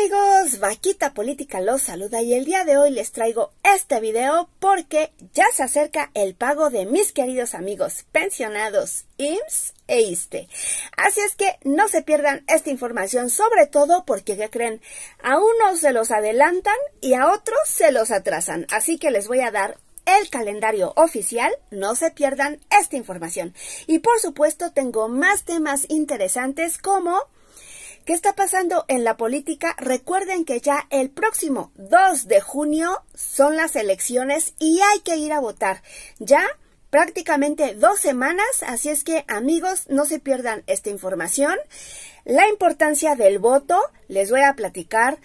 amigos, Vaquita Política los saluda y el día de hoy les traigo este video porque ya se acerca el pago de mis queridos amigos pensionados IMSS e ISTE. Así es que no se pierdan esta información, sobre todo porque, ¿qué creen? A unos se los adelantan y a otros se los atrasan. Así que les voy a dar el calendario oficial, no se pierdan esta información. Y por supuesto tengo más temas interesantes como ¿Qué está pasando en la política? Recuerden que ya el próximo 2 de junio son las elecciones y hay que ir a votar. Ya prácticamente dos semanas, así es que amigos, no se pierdan esta información. La importancia del voto, les voy a platicar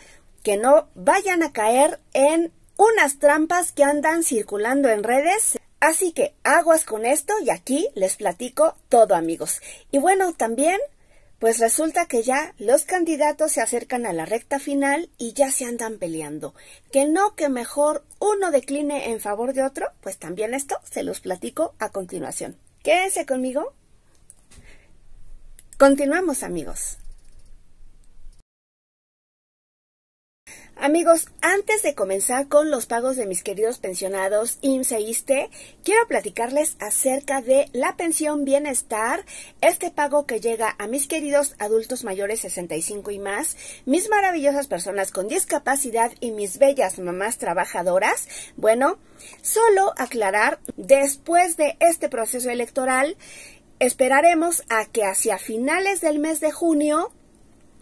que no vayan a caer en unas trampas que andan circulando en redes. Así que aguas con esto y aquí les platico todo amigos. Y bueno, también pues resulta que ya los candidatos se acercan a la recta final y ya se andan peleando. Que no, que mejor uno decline en favor de otro, pues también esto se los platico a continuación. Quédense conmigo. Continuamos amigos. Amigos, antes de comenzar con los pagos de mis queridos pensionados IMSS e quiero platicarles acerca de la pensión bienestar, este pago que llega a mis queridos adultos mayores 65 y más, mis maravillosas personas con discapacidad y mis bellas mamás trabajadoras. Bueno, solo aclarar, después de este proceso electoral, esperaremos a que hacia finales del mes de junio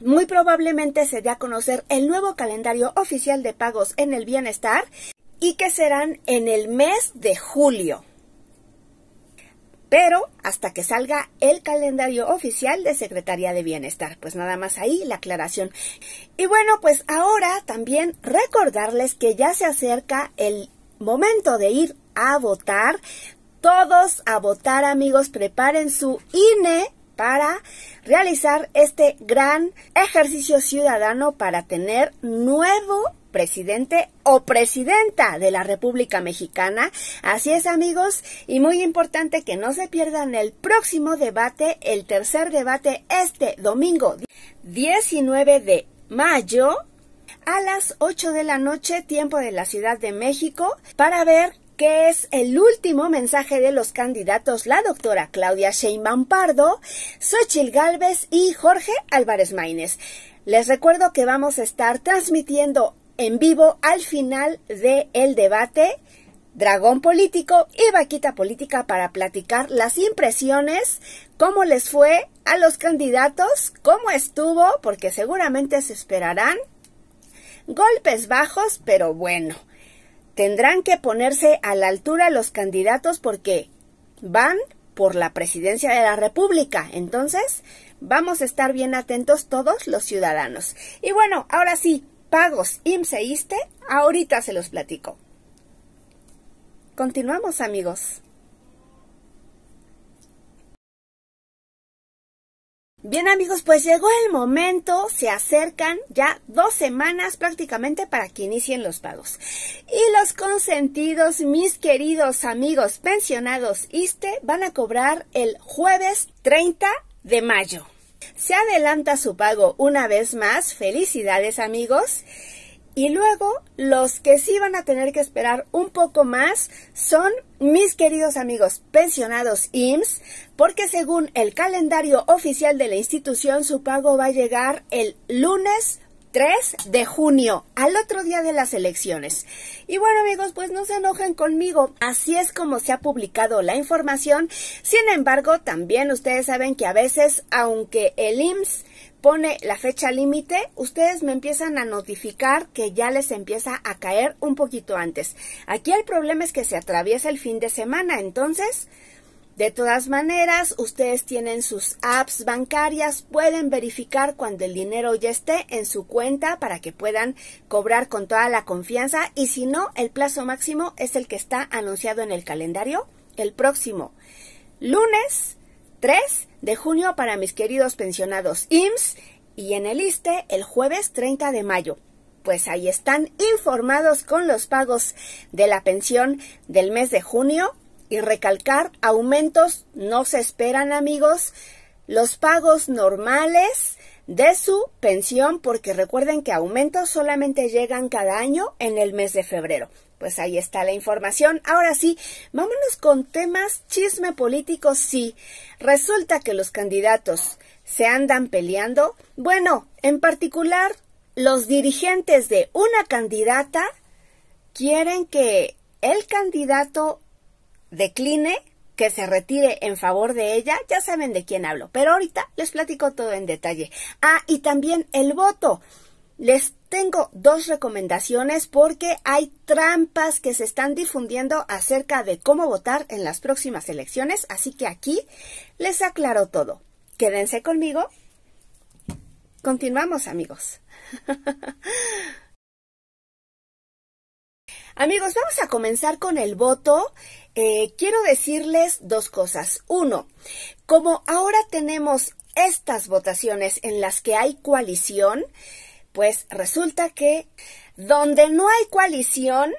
muy probablemente se dé a conocer el nuevo calendario oficial de pagos en el bienestar y que serán en el mes de julio. Pero hasta que salga el calendario oficial de Secretaría de Bienestar. Pues nada más ahí la aclaración. Y bueno, pues ahora también recordarles que ya se acerca el momento de ir a votar. Todos a votar amigos, preparen su INE para realizar este gran ejercicio ciudadano para tener nuevo presidente o presidenta de la República Mexicana. Así es amigos, y muy importante que no se pierdan el próximo debate, el tercer debate este domingo 19 de mayo a las 8 de la noche, tiempo de la Ciudad de México, para ver que es el último mensaje de los candidatos, la doctora Claudia Sheinbaum Pardo, Xochil Gálvez y Jorge Álvarez Maínez. Les recuerdo que vamos a estar transmitiendo en vivo al final del el debate Dragón Político y Vaquita Política para platicar las impresiones, cómo les fue a los candidatos, cómo estuvo, porque seguramente se esperarán golpes bajos, pero bueno tendrán que ponerse a la altura los candidatos porque van por la presidencia de la República. Entonces, vamos a estar bien atentos todos los ciudadanos. Y bueno, ahora sí, pagos e ISTE, ahorita se los platico. Continuamos amigos. Bien amigos, pues llegó el momento, se acercan ya dos semanas prácticamente para que inicien los pagos. Y los consentidos, mis queridos amigos pensionados ISTE, van a cobrar el jueves 30 de mayo. Se adelanta su pago una vez más, felicidades amigos. Y luego, los que sí van a tener que esperar un poco más son mis queridos amigos pensionados IMSS, porque según el calendario oficial de la institución, su pago va a llegar el lunes 3 de junio, al otro día de las elecciones. Y bueno amigos, pues no se enojen conmigo, así es como se ha publicado la información. Sin embargo, también ustedes saben que a veces, aunque el IMSS pone la fecha límite, ustedes me empiezan a notificar que ya les empieza a caer un poquito antes. Aquí el problema es que se atraviesa el fin de semana, entonces, de todas maneras, ustedes tienen sus apps bancarias, pueden verificar cuando el dinero ya esté en su cuenta para que puedan cobrar con toda la confianza y si no, el plazo máximo es el que está anunciado en el calendario, el próximo lunes 3 de junio para mis queridos pensionados IMSS y en el ISTE el jueves 30 de mayo. Pues ahí están informados con los pagos de la pensión del mes de junio y recalcar, aumentos no se esperan amigos, los pagos normales de su pensión porque recuerden que aumentos solamente llegan cada año en el mes de febrero pues ahí está la información. Ahora sí, vámonos con temas chisme político. Sí, resulta que los candidatos se andan peleando. Bueno, en particular, los dirigentes de una candidata quieren que el candidato decline, que se retire en favor de ella. Ya saben de quién hablo, pero ahorita les platico todo en detalle. Ah, y también el voto. Les tengo dos recomendaciones porque hay trampas que se están difundiendo acerca de cómo votar en las próximas elecciones, así que aquí les aclaro todo. Quédense conmigo. Continuamos amigos. amigos, vamos a comenzar con el voto. Eh, quiero decirles dos cosas. Uno, como ahora tenemos estas votaciones en las que hay coalición, pues resulta que donde no hay coalición,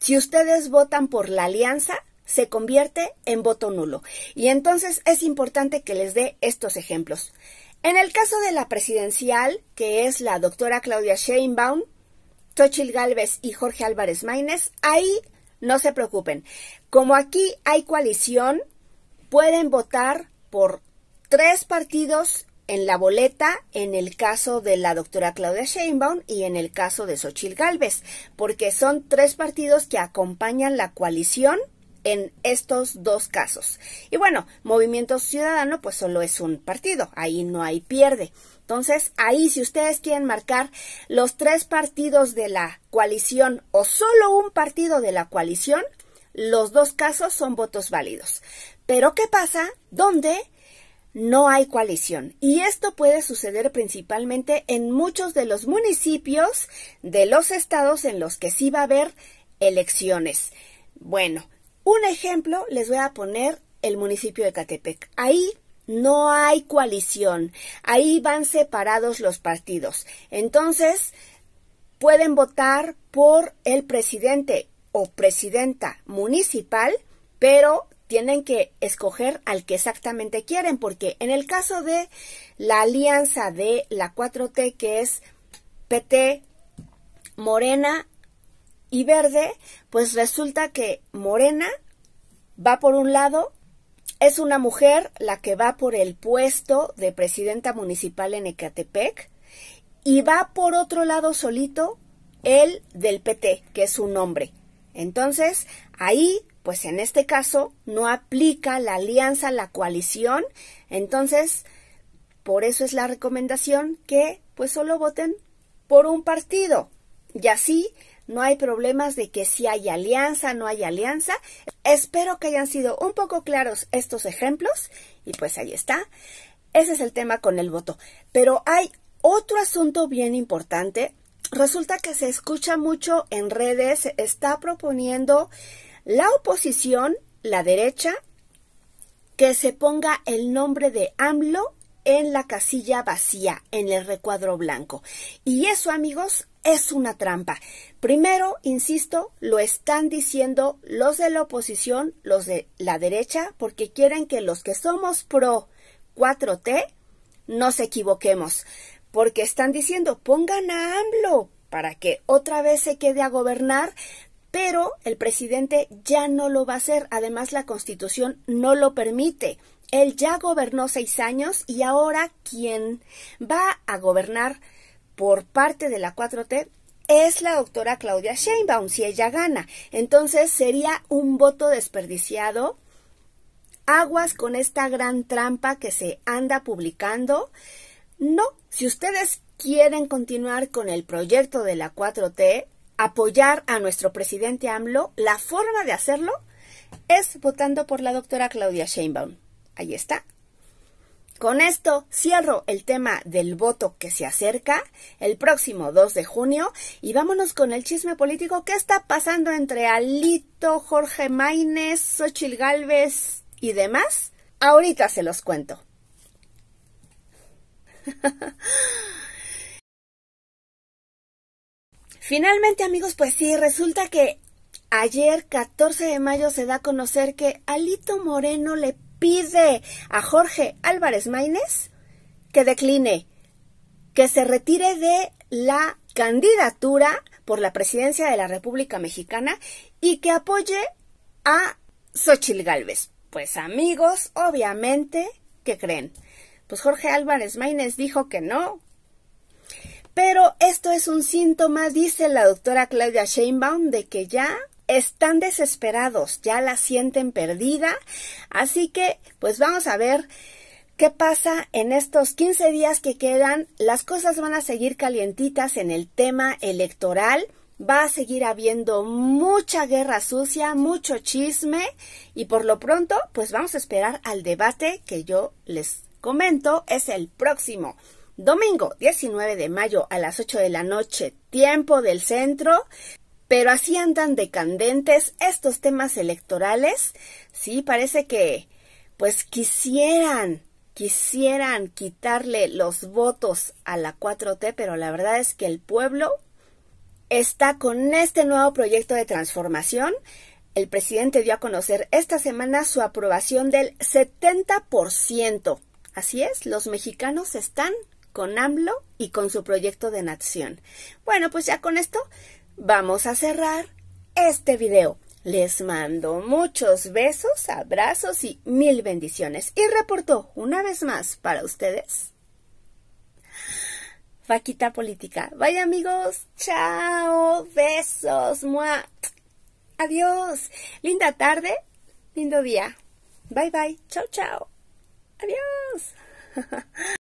si ustedes votan por la alianza, se convierte en voto nulo. Y entonces es importante que les dé estos ejemplos. En el caso de la presidencial, que es la doctora Claudia Sheinbaum, Tochil Galvez y Jorge Álvarez Maínez, ahí no se preocupen. Como aquí hay coalición, pueden votar por tres partidos en la boleta en el caso de la doctora Claudia Sheinbaum y en el caso de Xochil Gálvez, porque son tres partidos que acompañan la coalición en estos dos casos. Y bueno, Movimiento Ciudadano pues solo es un partido, ahí no hay pierde. Entonces, ahí si ustedes quieren marcar los tres partidos de la coalición o solo un partido de la coalición, los dos casos son votos válidos. Pero ¿qué pasa? ¿Dónde no hay coalición. Y esto puede suceder principalmente en muchos de los municipios de los estados en los que sí va a haber elecciones. Bueno, un ejemplo les voy a poner el municipio de Catepec. Ahí no hay coalición, ahí van separados los partidos. Entonces, pueden votar por el presidente o presidenta municipal, pero tienen que escoger al que exactamente quieren, porque en el caso de la alianza de la 4T, que es PT, Morena y Verde, pues resulta que Morena va por un lado, es una mujer la que va por el puesto de presidenta municipal en Ecatepec, y va por otro lado solito el del PT, que es un hombre. Entonces, ahí pues en este caso no aplica la alianza, la coalición. Entonces, por eso es la recomendación que pues solo voten por un partido. Y así no hay problemas de que si hay alianza, no hay alianza. Espero que hayan sido un poco claros estos ejemplos. Y pues ahí está. Ese es el tema con el voto. Pero hay otro asunto bien importante. Resulta que se escucha mucho en redes, está proponiendo la oposición, la derecha, que se ponga el nombre de AMLO en la casilla vacía, en el recuadro blanco. Y eso, amigos, es una trampa. Primero, insisto, lo están diciendo los de la oposición, los de la derecha, porque quieren que los que somos pro 4T nos equivoquemos, porque están diciendo pongan a AMLO para que otra vez se quede a gobernar pero el presidente ya no lo va a hacer. Además, la Constitución no lo permite. Él ya gobernó seis años y ahora quien va a gobernar por parte de la 4T es la doctora Claudia Sheinbaum, si ella gana. Entonces sería un voto desperdiciado. Aguas con esta gran trampa que se anda publicando. No, si ustedes quieren continuar con el proyecto de la 4T, apoyar a nuestro presidente AMLO, la forma de hacerlo es votando por la doctora Claudia Sheinbaum. Ahí está. Con esto cierro el tema del voto que se acerca el próximo 2 de junio y vámonos con el chisme político que está pasando entre Alito, Jorge Maínez, Xochil Gálvez y demás. Ahorita se los cuento. Finalmente, amigos, pues sí, resulta que ayer, 14 de mayo, se da a conocer que Alito Moreno le pide a Jorge Álvarez Maínez que decline, que se retire de la candidatura por la presidencia de la República Mexicana y que apoye a Xochitl Gálvez. Pues amigos, obviamente, ¿qué creen? Pues Jorge Álvarez Maínez dijo que no, pero esto es un síntoma, dice la doctora Claudia Sheinbaum, de que ya están desesperados, ya la sienten perdida. Así que, pues vamos a ver qué pasa en estos 15 días que quedan. Las cosas van a seguir calientitas en el tema electoral. Va a seguir habiendo mucha guerra sucia, mucho chisme y por lo pronto, pues vamos a esperar al debate que yo les comento es el próximo Domingo 19 de mayo a las 8 de la noche, tiempo del centro. Pero así andan decadentes estos temas electorales. Sí, parece que pues quisieran, quisieran quitarle los votos a la 4T, pero la verdad es que el pueblo está con este nuevo proyecto de transformación. El presidente dio a conocer esta semana su aprobación del 70%. Así es, los mexicanos están con AMLO y con su proyecto de nación. Bueno, pues ya con esto vamos a cerrar este video. Les mando muchos besos, abrazos y mil bendiciones. Y reportó una vez más para ustedes. Vaquita Política. Vaya amigos. Chao. Besos. muah. Adiós. Linda tarde. Lindo día. Bye bye. Chao, chao. Adiós.